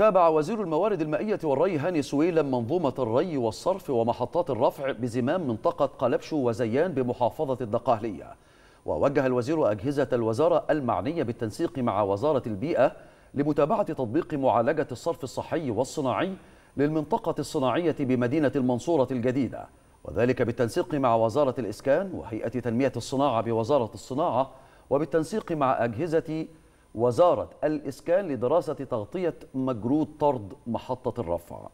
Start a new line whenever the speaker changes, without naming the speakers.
تابع وزير الموارد المائية والري هاني سويلم منظومة الري والصرف ومحطات الرفع بزمام منطقة قلبشو وزيان بمحافظة الدقهلية ووجه الوزير أجهزة الوزارة المعنية بالتنسيق مع وزارة البيئة لمتابعة تطبيق معالجة الصرف الصحي والصناعي للمنطقة الصناعية بمدينة المنصورة الجديدة وذلك بالتنسيق مع وزارة الإسكان وهيئة تنمية الصناعة بوزارة الصناعة وبالتنسيق مع أجهزة وزارة الإسكان لدراسة تغطية مجرود طرد محطة الرفع